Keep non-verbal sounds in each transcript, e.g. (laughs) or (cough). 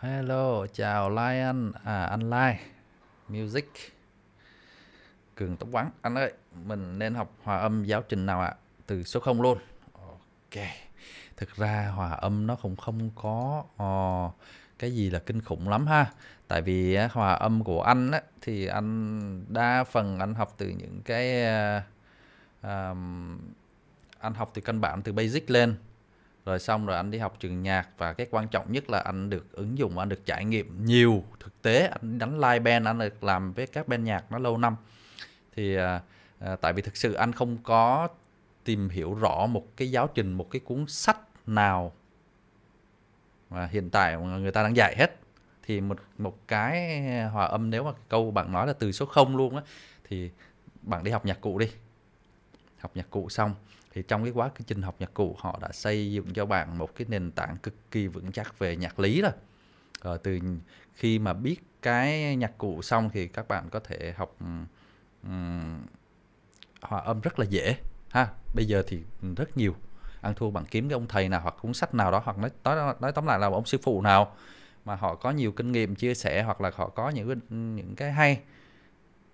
Hello, chào Lion, à, anh Lai, Music, Cường Tóc Vắng. Anh ơi, mình nên học hòa âm giáo trình nào ạ? À? Từ số 0 luôn. Ok, thực ra hòa âm nó cũng không có uh, cái gì là kinh khủng lắm ha. Tại vì uh, hòa âm của anh á, thì anh đa phần anh học từ những cái... Uh, um, anh học từ căn bản từ basic lên rồi xong rồi anh đi học trường nhạc và cái quan trọng nhất là anh được ứng dụng anh được trải nghiệm nhiều thực tế anh đánh live band anh được làm với các band nhạc nó lâu năm thì à, à, tại vì thực sự anh không có tìm hiểu rõ một cái giáo trình một cái cuốn sách nào mà hiện tại người ta đang dạy hết thì một một cái hòa âm nếu mà câu bạn nói là từ số 0 luôn á thì bạn đi học nhạc cụ đi học nhạc cụ xong thì trong cái quá trình học nhạc cụ họ đã xây dựng cho bạn một cái nền tảng cực kỳ vững chắc về nhạc lý rồi ờ, từ khi mà biết cái nhạc cụ xong thì các bạn có thể học um, hòa âm rất là dễ ha bây giờ thì rất nhiều ăn thua bằng kiếm cái ông thầy nào hoặc cuốn sách nào đó hoặc nói nói, nói tóm lại là ông sư phụ nào mà họ có nhiều kinh nghiệm chia sẻ hoặc là họ có những cái, những cái hay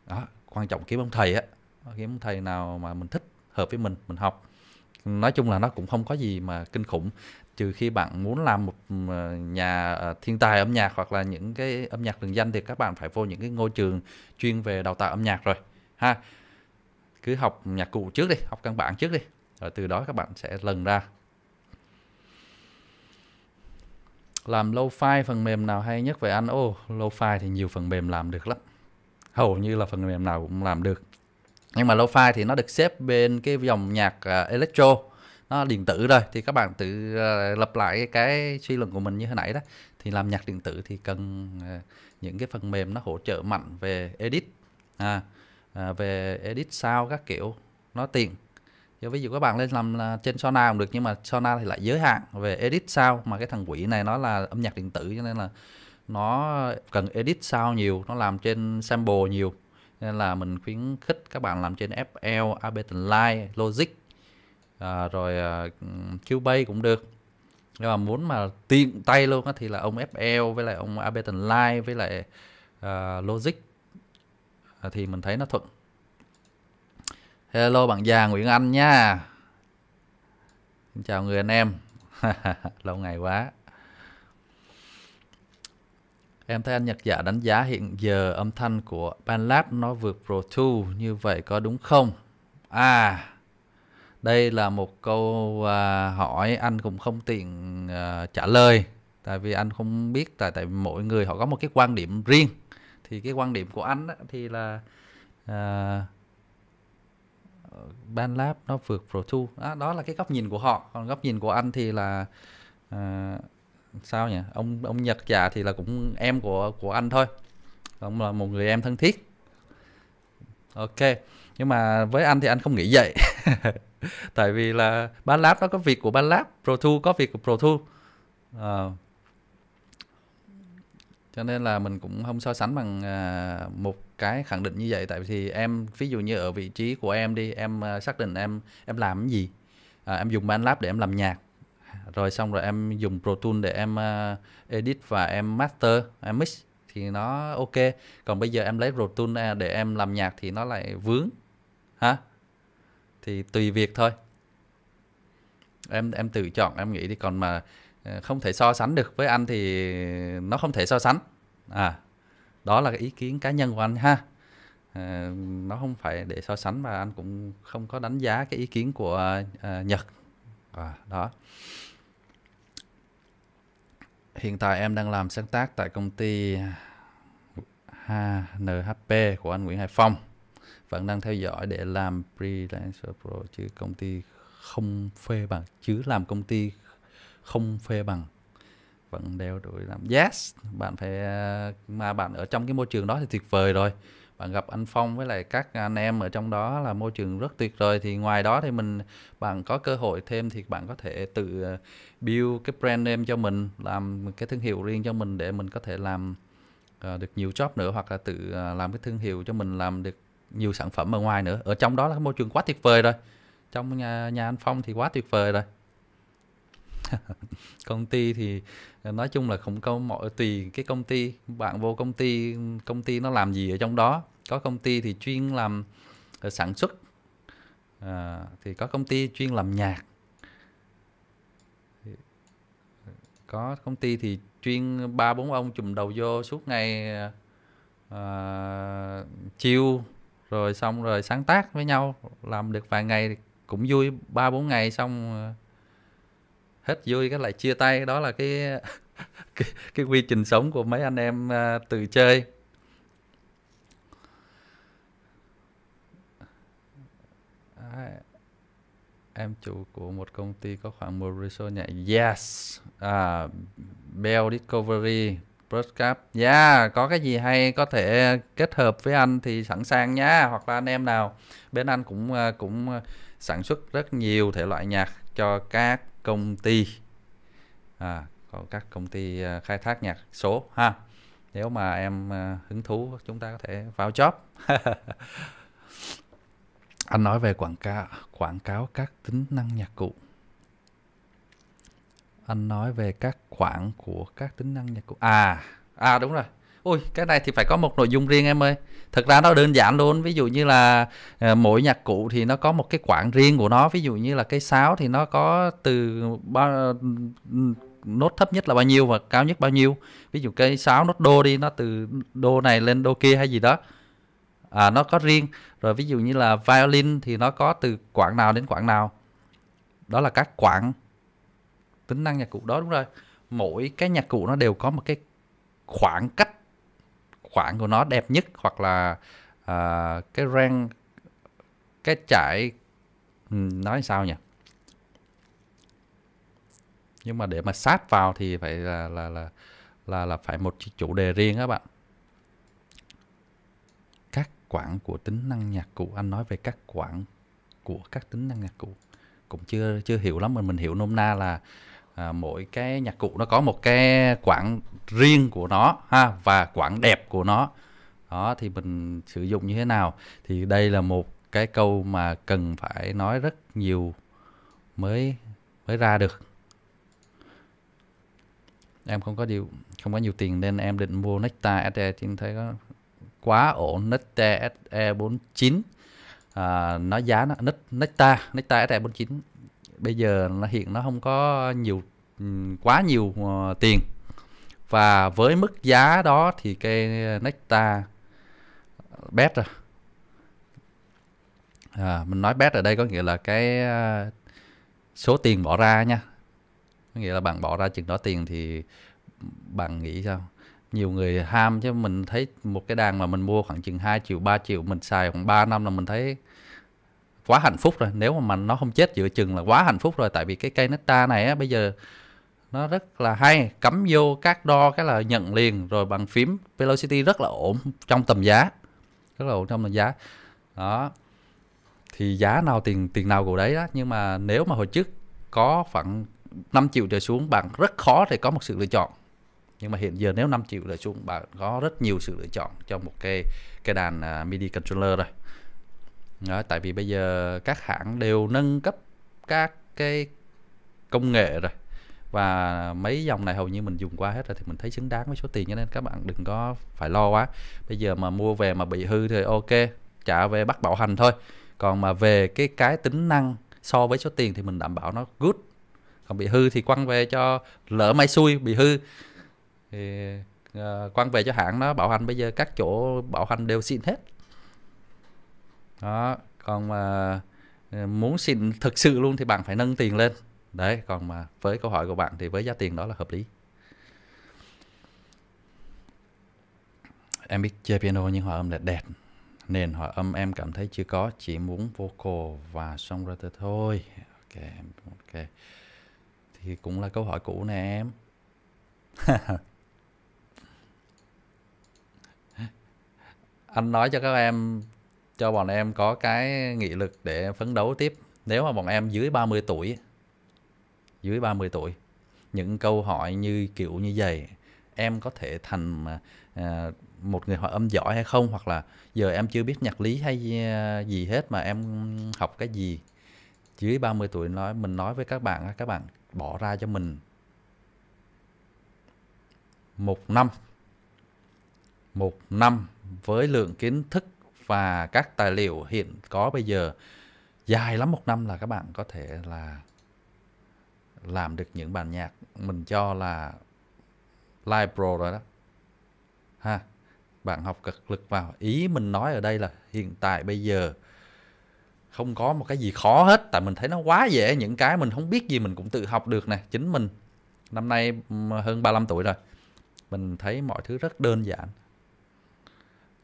đó quan trọng kiếm ông thầy á kiếm ông thầy nào mà mình thích hợp với mình mình học nói chung là nó cũng không có gì mà kinh khủng trừ khi bạn muốn làm một ừ, nhà ờ, thiên tài âm nhạc hoặc là những cái âm nhạc đường danh thì các bạn phải vô những cái ngôi trường chuyên về đào tạo âm nhạc rồi ha cứ học nhạc cụ trước đi học căn bản trước đi rồi từ đó các bạn sẽ lần ra làm low file phần mềm nào hay nhất về anh ô low file thì nhiều phần mềm làm được lắm hầu như là phần mềm nào cũng làm được nhưng mà lo-fi thì nó được xếp bên cái dòng nhạc uh, electro nó điện tử rồi thì các bạn tự uh, à, lập lại cái suy luận của mình như hồi nãy đó thì làm nhạc điện tử thì cần uh, những cái phần mềm nó hỗ trợ mạnh về edit à, uh, về edit sao các kiểu nó tiện Giờ ví dụ các bạn lên làm là trên Sona cũng được nhưng mà Sona thì lại giới hạn về edit sao mà cái thằng quỷ này nó là âm nhạc điện tử cho nên là nó cần edit sao nhiều, nó làm trên sample nhiều nên là mình khuyến khích các bạn làm trên FL, Ableton Live, Logic à, rồi uh, à, Cubase cũng được nhưng mà muốn mà tiện tay luôn á, thì là ông FL với lại ông Ableton Live với lại uh, Logic à, thì mình thấy nó thuận Hello bạn già Nguyễn Anh nha Xin chào người anh em (laughs) Lâu ngày quá Em thấy anh nhạc giả đánh giá hiện giờ âm thanh của Banlab nó vượt Pro Tools như vậy có đúng không? À, đây là một câu à, hỏi anh cũng không tiện à, trả lời tại vì anh không biết tại tại mỗi người họ có một cái quan điểm riêng thì cái quan điểm của anh á, thì là à, Banlab nó vượt Pro Tools đó, à, đó là cái góc nhìn của họ còn góc nhìn của anh thì là à, sao nhỉ ông ông Nhật già thì là cũng em của của anh thôi ông là một người em thân thiết ok nhưng mà với anh thì anh không nghĩ vậy (laughs) tại vì là ban lab nó có việc của ban lab pro tool có việc của pro tool à, ờ. cho nên là mình cũng không so sánh bằng à, một cái khẳng định như vậy tại vì em ví dụ như ở vị trí của em đi em à, xác định em em làm cái gì à, em dùng ban lab để em làm nhạc rồi xong rồi em dùng Pro Tools để em uh, edit và em master em mix thì nó ok còn bây giờ em lấy Pro Tools à, để em làm nhạc thì nó lại vướng ha thì tùy việc thôi em em tự chọn em nghĩ đi còn mà à, không thể so sánh được với anh thì nó không thể so sánh à đó là cái ý kiến cá nhân của anh ha à, nó không phải để so sánh mà anh cũng không có đánh giá cái ý kiến của à, nhật à, đó hiện tại em đang làm sáng tác tại công ty à, NHP của anh Nguyễn Hải Phong vẫn đang theo dõi để làm freelancer pro chứ công ty không phê bằng chứ làm công ty không phê bằng vẫn đeo đuổi làm yes bạn phải à, mà bạn ở trong cái môi trường đó thì tuyệt vời rồi bạn gặp anh Phong với lại các anh em ở trong đó là môi trường rất tuyệt vời thì ngoài đó thì mình bạn có cơ hội thêm thì bạn có thể tự ờ, build cái brand name cho mình làm cái thương hiệu riêng cho mình để mình có thể làm uh, được nhiều job nữa hoặc là tự uh, làm cái thương hiệu cho mình làm được nhiều sản phẩm ở ngoài nữa ở trong đó là môi trường quá tuyệt vời rồi trong nhà nhà anh Phong thì quá tuyệt vời rồi (laughs) công ty thì ờ, nói chung là không có mọi tùy cái công ty bạn vô công ty công ty nó làm gì ở trong đó có công ty thì chuyên làm ờ, sản xuất à, thì có công ty chuyên làm nhạc có công ty thì chuyên ba bốn ông chùm đầu vô suốt ngày à, chiêu rồi xong rồi sáng tác với nhau làm được vài ngày cũng vui ba bốn ngày xong hết vui cái lại chia tay đó là cái (laughs) cái, cái quy trình sống của mấy anh em à, từ chơi à, em chủ của một công ty có khoảng một resort nhạy yes à, Bell Discovery Broadcast yeah có cái gì hay có thể kết hợp với anh thì sẵn sàng nhá hoặc là anh em nào bên anh cũng à, cũng à, sản xuất rất nhiều thể loại nhạc cho các công ty à, có các công ty à, khai thác nhạc số ha nếu mà em à, hứng thú chúng ta có thể vào job (laughs) anh nói về quảng cáo quảng cáo các tính năng nhạc cụ anh nói về các khoản của các tính năng nhạc cụ à à đúng rồi Ui, cái này thì phải có một nội dung riêng em ơi. thực ra nó đơn giản luôn, ví dụ như là ờ, mỗi nhạc cụ thì nó có một cái quãng riêng của nó, ví dụ như là cây sáo thì nó có từ ba nốt thấp nhất là bao nhiêu và cao nhất bao nhiêu. Ví dụ cây sáo nốt đô đi, nó từ đô này lên đô kia hay gì đó. À nó có riêng. Rồi ví dụ như là violin thì nó có từ quãng nào đến quãng nào. Đó là các quãng tính năng nhạc cụ đó đúng rồi. Mỗi cái nhạc cụ nó đều có một cái khoảng cách khoảng của nó đẹp nhất hoặc là uh, cái rang cái trải ừ, nói sao nhỉ nhưng mà để mà sát vào thì phải là là là là, là phải một chủ đề riêng các bạn các quãng của tính năng nhạc cụ anh nói về các quãng của các tính năng nhạc cụ cũng chưa chưa hiểu lắm mình mình hiểu nôm na là à, mỗi cái nhạc cụ nó có một cái quãng riêng của nó ha và quãng đẹp của nó đó thì mình sử dụng như thế nào thì đây là một cái câu mà cần phải nói rất nhiều mới mới ra được em không có điều không có nhiều tiền nên em định mua Nectar SE nhưng thấy có quá ổn Nectar SE 49 à, nó giá nó Nectar Nectar SE 49 bây giờ nó hiện nó không có nhiều ừ, quá nhiều ờ, tiền và với mức giá đó thì cây ờ, nectar ờ, bet rồi à, mình nói bet ở đây có nghĩa là cái số tiền bỏ ra nha có nghĩa là bạn bỏ ra chừng đó tiền thì bạn nghĩ sao nhiều người ham chứ mình thấy một cái đàn mà mình mua khoảng chừng 2 triệu 3 triệu mình xài khoảng 3 năm là mình thấy quá hạnh phúc rồi nếu mà nó không chết giữa chừng là quá hạnh phúc rồi tại vì cái cây nectar này á, bây giờ nó rất là hay cắm vô các đo cái là nhận liền rồi bằng phím velocity rất là ổn trong tầm giá rất là ổn trong tầm giá đó thì giá nào tiền tiền nào của đấy đó nhưng mà nếu mà hồi trước có khoảng 5 triệu trở xuống bạn rất khó để có một sự lựa chọn nhưng mà hiện giờ nếu 5 triệu trở xuống bạn có rất nhiều sự lựa chọn cho một cái cái đàn uh, à, MIDI controller rồi đó, tại vì bây giờ các hãng đều nâng cấp các cái công nghệ rồi và mấy dòng này hầu như mình dùng qua hết rồi thì mình thấy xứng đáng với số tiền cho nên các bạn đừng có phải lo quá bây giờ mà mua về mà bị hư thì ok trả về bắt bảo hành thôi còn mà về cái cái tính năng so với số tiền thì mình đảm bảo nó good còn bị hư thì quăng về cho lỡ may xui bị hư thì uh, quăng về cho hãng nó bảo hành bây giờ các chỗ bảo hành đều xịn hết đó còn mà ờ, muốn xin thực sự luôn thì bạn phải nâng tiền lên đấy còn mà với câu hỏi của bạn thì với giá tiền đó là hợp lý em biết chơi piano nhưng hòa âm là đẹp nên hòa âm em cảm thấy chưa có chỉ muốn vocal và songwriter thôi ok ok thì cũng là câu hỏi cũ nè em (laughs) anh nói cho các em cho bọn em có cái nghị lực để phấn đấu tiếp nếu mà bọn em dưới 30 tuổi dưới 30 tuổi những câu hỏi như kiểu như vậy em có thể thành à, à, một người hòa âm giỏi hay không hoặc là giờ em chưa biết nhạc lý hay à, gì hết mà em học cái gì dưới 30 tuổi nói mình nói với các bạn các bạn bỏ ra cho mình một năm một năm với lượng kiến thức và các tài liệu hiện có bây giờ dài lắm một năm là các bạn có thể là làm được những bản nhạc mình cho là live pro rồi đó ha bạn học cực lực vào ý mình nói ở đây là hiện tại bây giờ không có một cái gì khó hết tại mình thấy nó quá dễ những cái mình không biết gì mình cũng tự học được nè chính mình năm nay hơn 35 tuổi rồi mình thấy mọi thứ rất đơn giản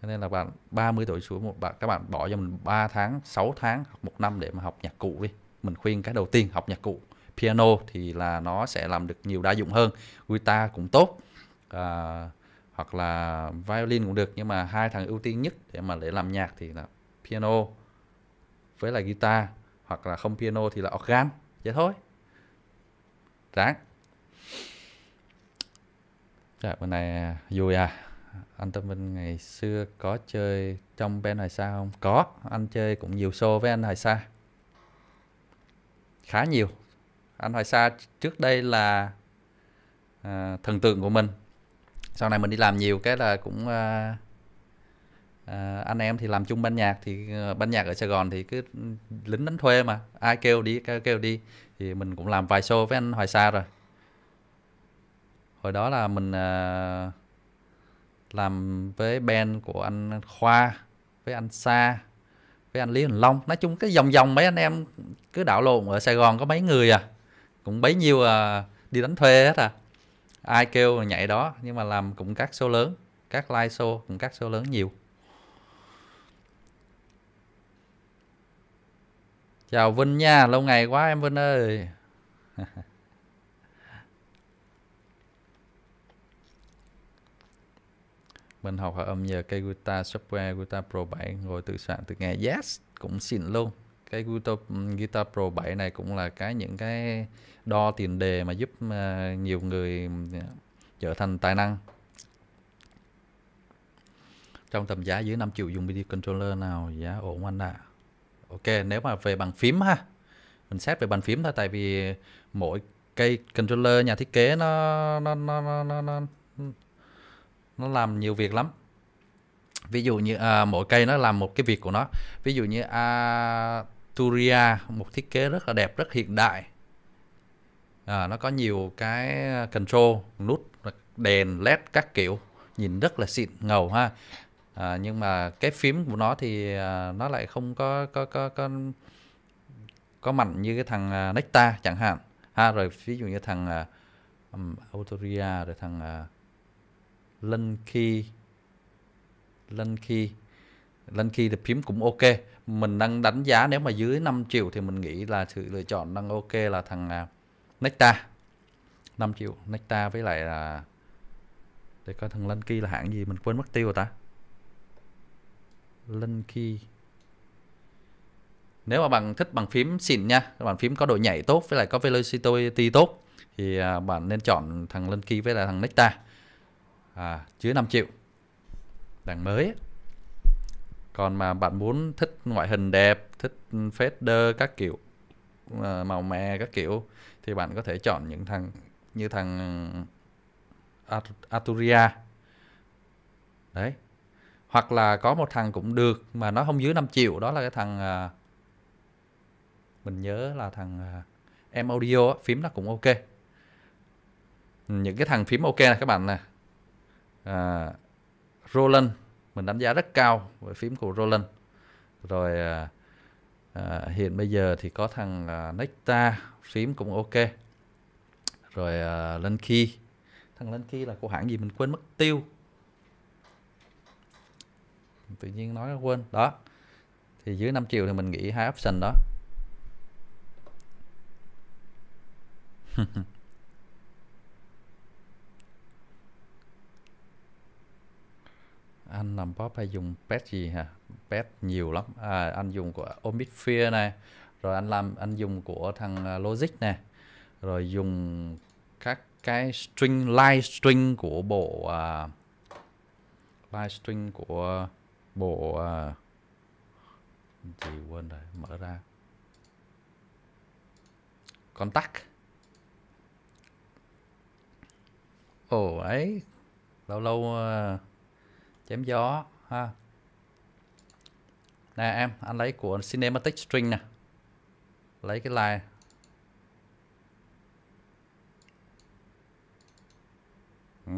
cho nên là bạn 30 tuổi xuống một bạn các bạn bỏ cho mình 3 tháng 6 tháng hoặc một năm để mà học nhạc cụ đi mình khuyên cái đầu tiên học nhạc cụ piano thì là nó sẽ làm được nhiều đa dụng hơn guitar cũng tốt à, hoặc là violin cũng được nhưng mà hai thằng ưu tiên nhất để mà để làm nhạc thì là piano với là guitar hoặc là không piano thì là organ vậy thôi ráng Dạ, bên này vui à anh Tâm Minh ngày xưa có chơi trong band Hải Sa không? Có, anh chơi cũng nhiều show với anh Hải Sa. Khá nhiều. Anh Hải Sa trước đây là à, thần tượng của mình. Sau này mình đi làm nhiều cái là cũng à, à, anh em thì làm chung ban nhạc thì à, ban nhạc ở Sài Gòn thì cứ lính đánh thuê mà, ai kêu đi kêu, kêu đi thì mình cũng làm vài show với anh Hoài Sa rồi. Hồi đó là mình à, làm với Ben của anh Khoa với anh Sa với anh Lý Hình Long nói chung cái dòng dòng mấy anh em cứ đảo lộn ở Sài Gòn có mấy người à cũng bấy nhiêu à, đi đánh thuê hết à ai kêu nhảy đó nhưng mà làm cũng các show lớn các live show cũng các show lớn nhiều chào Vinh nha lâu ngày quá em Vinh ơi (laughs) mình học hòa âm nhờ cây guitar software guitar pro 7 rồi tự soạn từ ngày yes cũng xịn luôn cái guitar, guitar pro 7 này cũng là cái những cái đo tiền đề mà giúp uh, nhiều người trở thành tài năng trong tầm giá dưới 5 triệu dùng midi controller nào giá ổn anh ạ à? ok nếu mà về bàn phím ha mình xét về bàn phím thôi tại vì mỗi cây controller nhà thiết kế nó nó nó nó, nó, nó nó làm nhiều việc lắm ví dụ như à, mỗi cây nó làm một cái việc của nó ví dụ như Arturia một thiết kế rất là đẹp rất hiện đại à, nó có nhiều cái control nút đèn led các kiểu nhìn rất là xịn ngầu ha à, nhưng mà cái phím của nó thì à, nó lại không có có có có có mạnh như cái thằng à, Necta chẳng hạn ha rồi ví dụ như thằng uh, à, Autoria rồi thằng uh, lân khi lân khi lân khi thì phím cũng ok mình đang đánh giá nếu mà dưới 5 triệu thì mình nghĩ là sự lựa chọn đang ok là thằng à, Necta 5 triệu Necta với lại là để coi thằng Lân Ki là hãng gì mình quên mất tiêu rồi ta Lân Ki nếu mà bạn thích bằng phím xịn nha bạn phím có độ nhảy tốt với lại có velocity tốt thì à, bạn nên chọn thằng Lân với lại thằng Necta à, dưới 5 triệu đằng mới còn mà bạn muốn thích ngoại hình đẹp thích fader các kiểu à, màu mè các kiểu thì bạn có thể chọn những thằng như thằng Arturia đấy hoặc là có một thằng cũng được mà nó không dưới 5 triệu đó là cái thằng à, mình nhớ là thằng em à, audio phím nó cũng ok những cái thằng phím ok này các bạn nè à, Roland mình đánh giá rất cao với phím của Roland rồi à, à, hiện bây giờ thì có thằng à, Nectar phím cũng ok rồi à, lên khi thằng lên khi là của hãng gì mình quên mất tiêu tự nhiên nói quên đó thì dưới 5 triệu thì mình nghĩ hai option đó (laughs) anh làm pop hay dùng pet gì hả pet nhiều lắm à, anh dùng của Omidsphere này rồi anh làm anh dùng của thằng à, Logic này rồi dùng các cái string live string của bộ uh, à, live string của bộ uh, gì quên rồi mở ra contact ồ oh, ấy lâu lâu uh, chém gió ha nè em anh lấy của cinematic string nè lấy cái line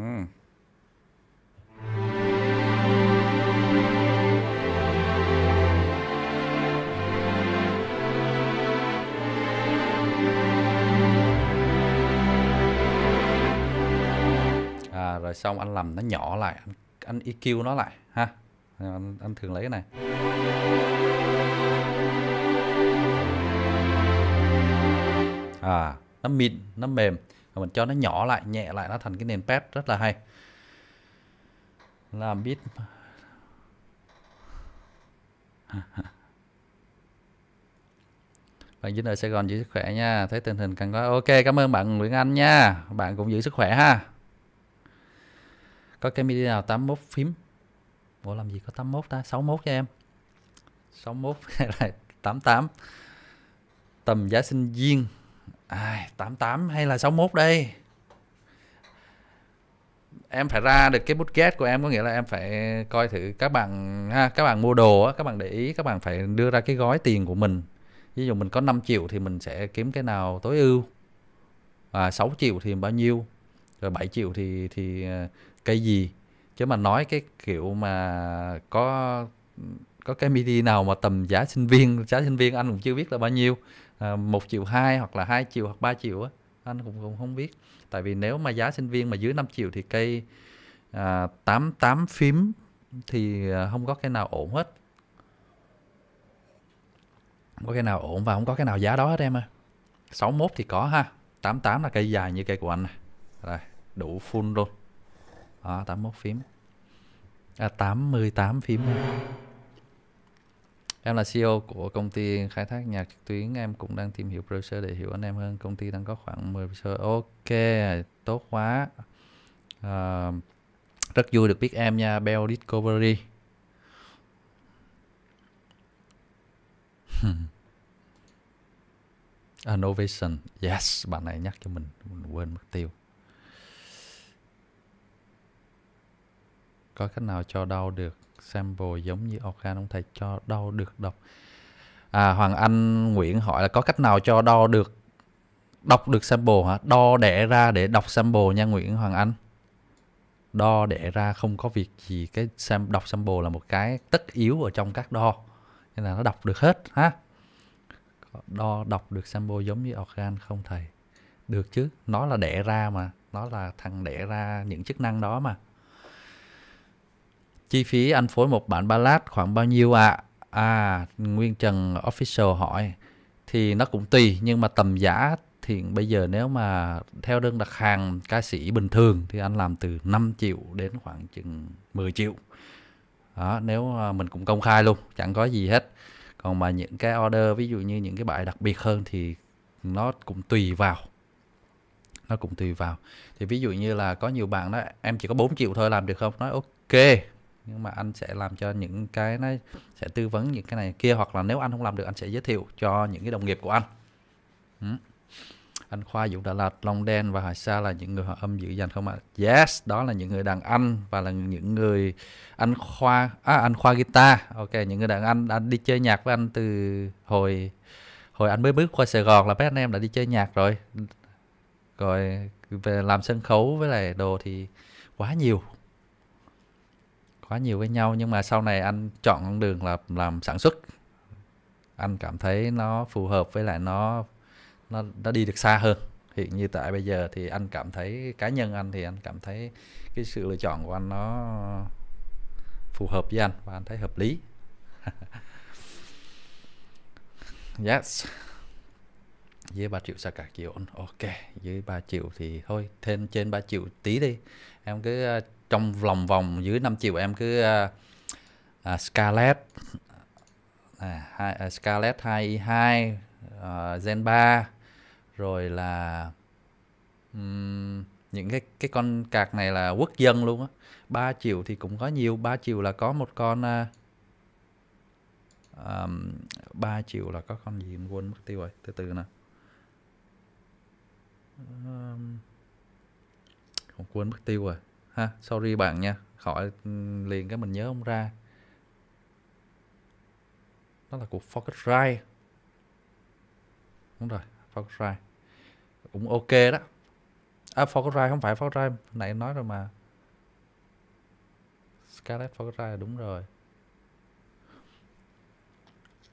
uhm. À, rồi xong anh làm nó nhỏ lại anh ăn EQ nó lại ha ăn thường lấy cái này à nó mịn nó mềm mình cho nó nhỏ lại nhẹ lại nó thành cái nền pad rất là hay làm beat (laughs) bạn dính ở Sài Gòn giữ sức khỏe nha thấy tình hình càng có ok cảm ơn bạn Nguyễn Anh nha bạn cũng giữ sức khỏe ha có cái midi nào 81 phím bộ làm gì có 81 ta 61 cho em 61 (laughs) hay là 88 tầm giá sinh viên à, 88 hay là 61 đây em phải ra được cái bút của em có nghĩa là em phải coi thử các bạn ha các bạn mua đồ á các bạn để ý các bạn phải đưa ra cái gói tiền của mình ví dụ mình có 5 triệu thì mình sẽ kiếm cái nào tối ưu và 6 triệu thì bao nhiêu rồi 7 triệu thì thì à, cái gì chứ mà nói cái kiểu mà có có cái midi nào mà tầm giá sinh viên giá sinh viên anh cũng chưa biết là bao nhiêu à, một triệu hai hoặc là hai triệu hoặc ba triệu á anh cũng cũng không biết tại vì nếu mà giá sinh viên mà dưới 5 triệu thì cây à, tám phím thì à, không có cái nào ổn hết không có cái nào ổn và không có cái nào giá đó hết em ơi 61 thì có ha 88 là cây dài như cây của anh này. Rồi, đủ full luôn đó ờ, 81 phím à, 88 phím em là CEO của công ty khai thác nhạc trực tuyến em cũng đang tìm hiểu producer để hiểu anh em hơn công ty đang có khoảng 10 producer ok tốt quá à, rất vui được biết em nha Bell Discovery (laughs) Innovation yes bạn này nhắc cho mình mình quên mất tiêu có cách nào cho đau được sample giống như organ ông thầy cho đau được đọc à hoàng anh nguyễn hỏi là có cách nào cho đo được đọc được sample hả đo đẻ ra để đọc sample nha nguyễn hoàng anh đo đẻ ra không có việc gì cái sam đọc sample là một cái tất yếu ở trong các đo nên là nó đọc được hết ha đo đọc được sample giống như organ không thầy được chứ nó là đẻ ra mà nó là thằng đẻ ra những chức năng đó mà chi phí anh phối một bản ballad khoảng bao nhiêu ạ à? à nguyên trần official hỏi thì nó cũng tùy nhưng mà tầm giá thì bây giờ nếu mà theo đơn đặt hàng ca sĩ bình thường thì anh làm từ 5 triệu đến khoảng chừng 10 triệu đó nếu à, mình cũng công khai luôn chẳng có gì hết còn mà những cái order ví dụ như những cái bài đặc biệt hơn thì nó cũng tùy vào nó cũng tùy vào thì ví dụ như là có nhiều bạn đó em chỉ có 4 triệu thôi làm được không nói ok nhưng mà anh sẽ làm cho những cái nó sẽ tư vấn những cái này kia hoặc là nếu anh không làm được anh sẽ giới thiệu cho những cái đồng nghiệp của anh ừ. anh khoa dũng đà lạt long đen và hải sa là những người họ âm dữ dành không ạ à? yes đó là những người đàn anh và là những người anh khoa à, anh khoa guitar ok những người đàn anh anh đi chơi nhạc với anh từ hồi hồi anh mới bước qua sài gòn là mấy anh em đã đi chơi nhạc rồi rồi về làm sân khấu với lại đồ thì quá nhiều quá nhiều với nhau nhưng mà sau này anh chọn con đường là làm sản xuất anh cảm thấy nó phù hợp với lại nó nó nó đi được xa hơn hiện như tại bây giờ thì anh cảm thấy cá nhân anh thì anh cảm thấy cái sự lựa chọn của anh nó phù hợp với anh và anh thấy hợp lý (laughs) yes dưới 3 triệu sao cả kiểu ok dưới 3 triệu thì thôi thêm trên 3 triệu tí đi em cứ ờ, trong lòng vòng dưới 5 triệu em cứ uh, uh, Scarlett à, uh, Scarlett 2 2 uh, Gen 3 rồi là um, những cái cái con cạc này là quốc dân luôn á 3 triệu thì cũng có nhiều 3 triệu là có một con uh, um, 3 triệu là có con gì quên mất tiêu rồi từ từ nè um, không quên mất tiêu rồi ha sorry bạn nha khỏi liền cái mình nhớ không ra đó là của Focusrite đúng rồi focus Focusrite cũng ok đó à Focusrite không phải focus Focusrite nãy nói rồi mà Scarlett Focusrite đúng rồi